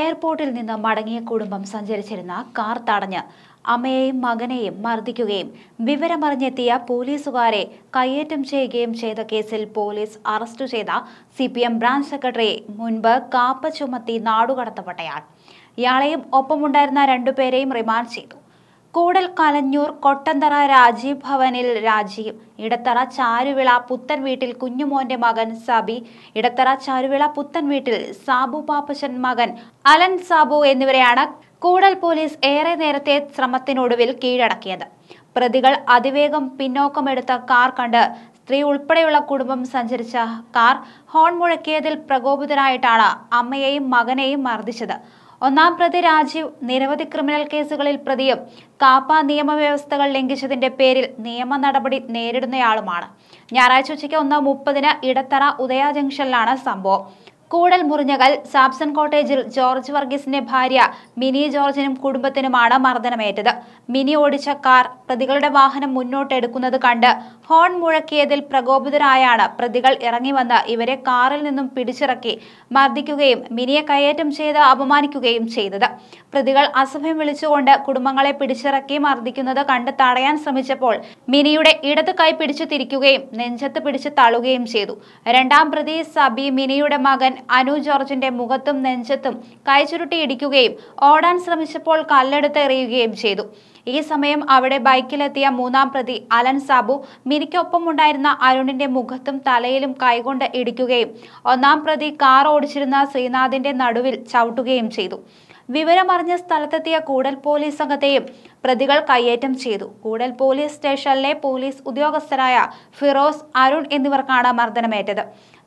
എയർപോർട്ടിൽ നിന്ന് മടങ്ങിയ കുടുംബം സഞ്ചരിച്ചിരുന്ന കാർ തടഞ്ഞ് അമ്മയെയും മകനെയും മർദ്ദിക്കുകയും വിവരമറിഞ്ഞെത്തിയ പോലീസുകാരെ കയ്യേറ്റം ചെയ്യുകയും ചെയ്ത കേസിൽ പോലീസ് അറസ്റ്റ് ചെയ്ത സി ബ്രാഞ്ച് സെക്രട്ടറിയെ മുൻപ് കാപ്പ ചുമത്തി നാടുകടത്തപ്പെട്ടയാൾ ഇയാളെയും ഒപ്പമുണ്ടായിരുന്ന രണ്ടുപേരെയും റിമാൻഡ് ചെയ്തു കൂടൽ കലഞ്ഞൂർ കൊട്ടന്തറ രാജീവ് ഭവനിൽ രാജീവ് ഇടത്തറ ചാരുവിള പുത്തൻ വീട്ടിൽ കുഞ്ഞുമോന്റെ മകൻ സബി ഇടത്തറ ചാരുവിള പുത്തൻ വീട്ടിൽ സാബു പാപ്പശൻ മകൻ അലൻ സാബു എന്നിവരെയാണ് കൂടൽ പോലീസ് ഏറെ നേരത്തെ ശ്രമത്തിനൊടുവിൽ കീഴടക്കിയത് പ്രതികൾ അതിവേഗം പിന്നോക്കമെടുത്ത കാർ കണ്ട് സ്ത്രീ ഉൾപ്പെടെയുള്ള കുടുംബം സഞ്ചരിച്ച കാർ ഹോൺ മുഴക്കിയതിൽ പ്രകോപിതരായിട്ടാണ് അമ്മയെയും മകനെയും മർദ്ദിച്ചത് ഒന്നാം പ്രതി രാജീവ് നിരവധി ക്രിമിനൽ കേസുകളിൽ പ്രതിയും കാപ്പ നിയമവ്യവസ്ഥകൾ ലംഘിച്ചതിന്റെ പേരിൽ നിയമ നടപടി നേരിടുന്നയാളുമാണ് ഞായറാഴ്ച ഉച്ചയ്ക്ക് ഒന്ന് മുപ്പതിന് ഇടത്തറ ഉദയ ജംഗ്ഷനിലാണ് സംഭവം കൂടൽ മുറിഞ്ഞകൽ സാംസൺ കോട്ടേജിൽ ജോർജ് വർഗീസിന്റെ ഭാര്യ മിനി ജോർജിനും കുടുംബത്തിനുമാണ് മർദ്ദനമേറ്റത് മിനി ഓടിച്ച കാർ പ്രതികളുടെ വാഹനം മുന്നോട്ടെടുക്കുന്നത് കണ്ട് ഹോൺ മുഴക്കിയതിൽ പ്രകോപിതരായാണ് പ്രതികൾ ഇറങ്ങി വന്ന് ഇവരെ കാറിൽ നിന്നും പിടിച്ചിറക്കി മർദ്ദിക്കുകയും മിനിയെ കയ്യേറ്റം ചെയ്ത് അപമാനിക്കുകയും ചെയ്തത് പ്രതികൾ അസഭ്യം വിളിച്ചുകൊണ്ട് കുടുംബങ്ങളെ പിടിച്ചിറക്കി മർദ്ദിക്കുന്നത് കണ്ട് തടയാൻ ശ്രമിച്ചപ്പോൾ മിനിയുടെ ഇടത് കൈ പിടിച്ചു തിരിക്കുകയും നെഞ്ചത്ത് പിടിച്ച് തള്ളുകയും ചെയ്തു രണ്ടാം പ്രതി സബി മിനിയുടെ മകൻ അനു ജോർജിന്റെ മുഖത്തും നെഞ്ചത്തും കൈചുരുട്ടി ഇടിക്കുകയും ഓടാൻ ശ്രമിച്ചപ്പോൾ കല്ലെടുത്ത് എറിയുകയും ചെയ്തു ഈ സമയം അവിടെ ബൈക്കിലെത്തിയ മൂന്നാം പ്രതി അലൻ സാബു മിനിക്കൊപ്പമുണ്ടായിരുന്ന അരുണിന്റെ മുഖത്തും തലയിലും കൈകൊണ്ട് ഇടിക്കുകയും ഒന്നാം പ്രതി കാർ ഓടിച്ചിരുന്ന ശ്രീനാഥിന്റെ നടുവിൽ ചവിട്ടുകയും ചെയ്തു വിവരമറിഞ്ഞ സ്ഥലത്തെത്തിയ കൂടൽ പോലീസ് സംഘത്തെയും പ്രതികൾ കയ്യേറ്റം ചെയ്തു കൂടൽ പോലീസ് സ്റ്റേഷനിലെ പോലീസ് ഉദ്യോഗസ്ഥരായ ഫിറോസ് അരുൺ എന്നിവർക്കാണ് മർദ്ദനമേറ്റത്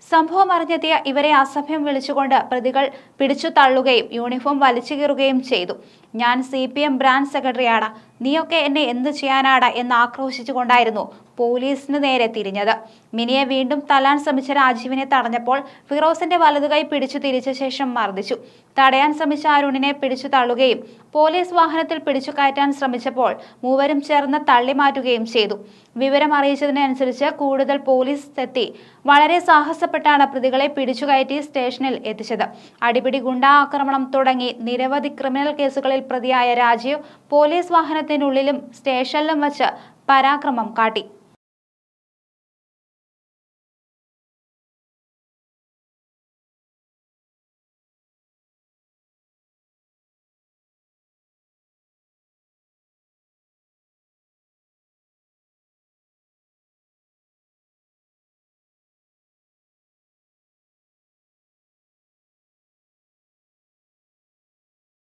സംഭവം അറിഞ്ഞെത്തിയ ഇവരെ അസഭ്യം വിളിച്ചുകൊണ്ട് പ്രതികൾ പിടിച്ചു തള്ളുകയും യൂണിഫോം വലിച്ചു കീറുകയും ചെയ്തു ഞാൻ സി ബ്രാഞ്ച് സെക്രട്ടറിയാണ് നീയൊക്കെ എന്നെ എന്ത് ചെയ്യാനാട എന്ന് ആക്രോശിച്ചുകൊണ്ടായിരുന്നു പോലീസിന് നേരെ തിരിഞ്ഞത് മിനിയെ വീണ്ടും തല്ലാൻ ശ്രമിച്ച രാജീവിനെ തടഞ്ഞപ്പോൾ ഫിറോസിന്റെ വലതുകൈ പിടിച്ചു തിരിച്ച ശേഷം മർദ്ദിച്ചു തടയാൻ ശ്രമിച്ച അരുണിനെ പിടിച്ചു തള്ളുകയും പോലീസ് വാഹനത്തിൽ പിടിച്ചു കയറ്റാൻ ശ്രമിച്ചപ്പോൾ മൂവരും ചേർന്ന് തള്ളിമാറ്റുകയും ചെയ്തു വിവരം അറിയിച്ചതിനനുസരിച്ച് കൂടുതൽ പോലീസ് എത്തി വളരെ സാഹസപ്പെട്ടാണ് പ്രതികളെ പിടിച്ചു കയറ്റി സ്റ്റേഷനിൽ എത്തിച്ചത് അടിപിടി ഗുണ്ടാ ആക്രമണം തുടങ്ങി നിരവധി ക്രിമിനൽ കേസുകളിൽ പ്രതിയായ രാജീവ് പോലീസ് വാഹനത്തിൽ സ്റ്റേഡിയത്തിനുള്ളിലും സ്റ്റേഷനിലും വച്ച് പരാക്രമം കാട്ടി